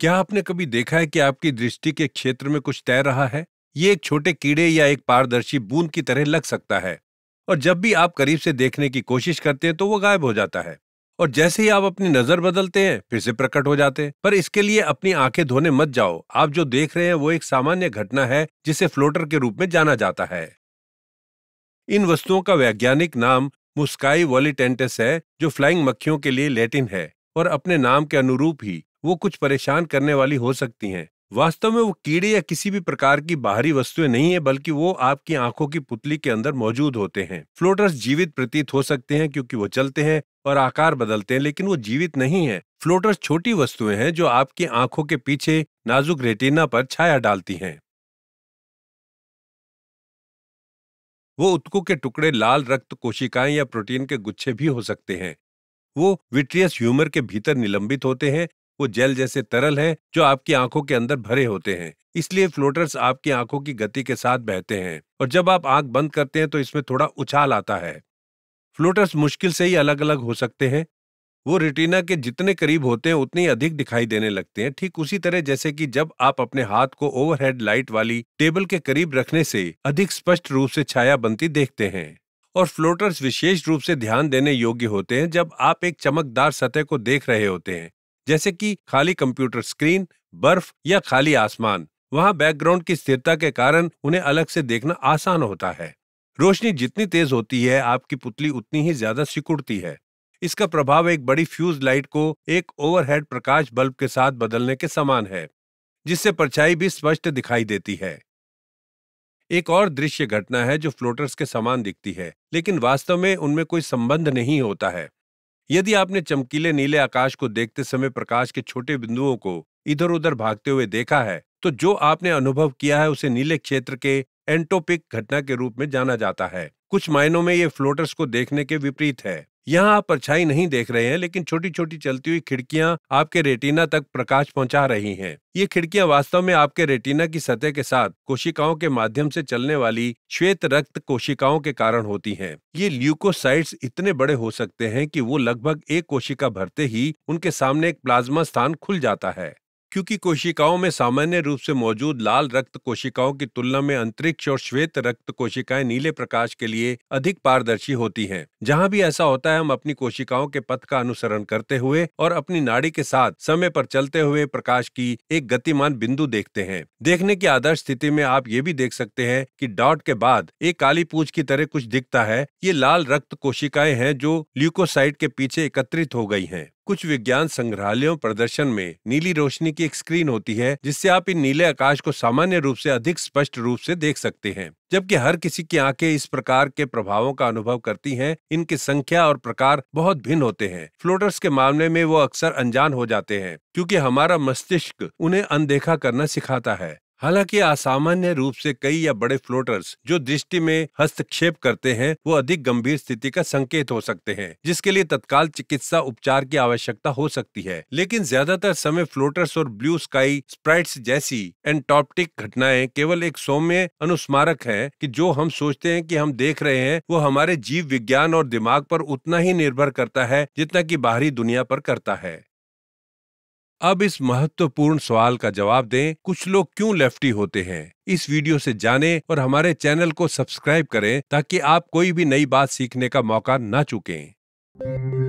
क्या आपने कभी देखा है कि आपकी दृष्टि के क्षेत्र में कुछ तैर रहा है ये एक छोटे कीड़े या एक पारदर्शी बूंद की तरह लग सकता है और जब भी आप करीब से देखने की कोशिश करते हैं तो वो गायब हो जाता है और जैसे ही आप अपनी नजर बदलते हैं फिर से प्रकट हो जाते हैं पर इसके लिए अपनी आंखें धोने मत जाओ आप जो देख रहे हैं वो एक सामान्य घटना है जिसे फ्लोटर के रूप में जाना जाता है इन वस्तुओं का वैज्ञानिक नाम मुस्काई वॉलीटेंटस है जो फ्लाइंग मक्खियों के लिए लैटिन है और अपने नाम के अनुरूप ही वो कुछ परेशान करने वाली हो सकती हैं वास्तव में वो कीड़े या किसी भी प्रकार की बाहरी वस्तुएं नहीं है बल्कि वो आपकी आंखों की पुतली के अंदर मौजूद होते हैं फ्लोटर्स जीवित प्रतीत हो सकते हैं क्योंकि वो चलते हैं और आकार बदलते हैं लेकिन वो जीवित नहीं है फ्लोटर्स छोटी वस्तुएं हैं जो आपकी आंखों के पीछे नाजुक रेटिना पर छाया डालती हैं वो उत्कू के टुकड़े लाल रक्त कोशिकाएं या प्रोटीन के गुच्छे भी हो सकते हैं वो विट्रियस ह्यूमर के भीतर निलंबित होते हैं वो जेल जैसे तरल है जो आपकी आंखों के अंदर भरे होते हैं इसलिए फ्लोटर्स आपकी आंखों की गति के साथ बहते हैं और जब आप आंख बंद करते हैं तो इसमें थोड़ा उछाल आता है फ्लोटर्स मुश्किल से ही अलग अलग हो सकते हैं वो रिटीना के जितने करीब होते हैं उतने अधिक दिखाई देने लगते हैं ठीक उसी तरह जैसे कि जब आप अपने हाथ को ओवरहेड लाइट वाली टेबल के करीब रखने से अधिक स्पष्ट रूप से छाया बनती देखते हैं और फ्लोटर्स विशेष रूप से ध्यान देने योग्य होते हैं जब आप एक चमकदार सतह को देख रहे होते हैं जैसे कि खाली कंप्यूटर स्क्रीन बर्फ या खाली आसमान वहां बैकग्राउंड की स्थिरता के कारण उन्हें अलग से देखना आसान होता है रोशनी जितनी तेज होती है आपकी पुतली उतनी ही ज्यादा सिकुड़ती है इसका प्रभाव एक बड़ी फ्यूज लाइट को एक ओवरहेड प्रकाश बल्ब के साथ बदलने के समान है जिससे परछाई भी स्पष्ट दिखाई देती है एक और दृश्य घटना है जो फ्लोटर्स के समान दिखती है लेकिन वास्तव में उनमें कोई संबंध नहीं होता है यदि आपने चमकीले नीले आकाश को देखते समय प्रकाश के छोटे बिंदुओं को इधर उधर भागते हुए देखा है तो जो आपने अनुभव किया है उसे नीले क्षेत्र के एंटोपिक घटना के रूप में जाना जाता है कुछ मायनों में ये फ्लोटर्स को देखने के विपरीत है यहाँ आप परछाई नहीं देख रहे हैं लेकिन छोटी छोटी चलती हुई खिड़कियाँ आपके रेटिना तक प्रकाश पहुँचा रही हैं। ये खिड़कियाँ वास्तव में आपके रेटिना की सतह के साथ कोशिकाओं के माध्यम से चलने वाली श्वेत रक्त कोशिकाओं के कारण होती हैं। ये ल्यूकोसाइट्स इतने बड़े हो सकते हैं कि वो लगभग एक कोशिका भरते ही उनके सामने एक प्लाज्मा स्थान खुल जाता है क्योंकि कोशिकाओं में सामान्य रूप से मौजूद लाल रक्त कोशिकाओं की तुलना में अंतरिक्ष और श्वेत रक्त कोशिकाएं नीले प्रकाश के लिए अधिक पारदर्शी होती हैं। जहां भी ऐसा होता है हम अपनी कोशिकाओं के पथ का अनुसरण करते हुए और अपनी नाड़ी के साथ समय पर चलते हुए प्रकाश की एक गतिमान बिंदु देखते हैं देखने की आदर्श स्थिति में आप ये भी देख सकते हैं की डॉट के बाद एक काली पूछ की तरह कुछ दिखता है ये लाल रक्त कोशिकाएं हैं जो ल्यूकोसाइट के पीछे एकत्रित हो गई है कुछ विज्ञान संग्रहालयों प्रदर्शन में नीली रोशनी की एक स्क्रीन होती है जिससे आप इन नीले आकाश को सामान्य रूप से अधिक स्पष्ट रूप से देख सकते हैं जबकि हर किसी की आंखें इस प्रकार के प्रभावों का अनुभव करती हैं इनकी संख्या और प्रकार बहुत भिन्न होते हैं फ्लोटर्स के मामले में वो अक्सर अनजान हो जाते हैं क्योंकि हमारा मस्तिष्क उन्हें अनदेखा करना सिखाता है हालांकि असामान्य रूप से कई या बड़े फ्लोटर्स जो दृष्टि में हस्तक्षेप करते हैं वो अधिक गंभीर स्थिति का संकेत हो सकते हैं जिसके लिए तत्काल चिकित्सा उपचार की आवश्यकता हो सकती है लेकिन ज्यादातर समय फ्लोटर्स और ब्लू स्काई स्प्राइट्स जैसी एंटॉप्टिक घटनाएं केवल एक सौम्य अनुस्मारक है कि जो हम सोचते हैं कि हम देख रहे हैं वो हमारे जीव विज्ञान और दिमाग पर उतना ही निर्भर करता है जितना की बाहरी दुनिया पर करता है अब इस महत्वपूर्ण सवाल का जवाब दें कुछ लोग क्यों लेफ्टी होते हैं इस वीडियो से जानें और हमारे चैनल को सब्सक्राइब करें ताकि आप कोई भी नई बात सीखने का मौका ना चुकें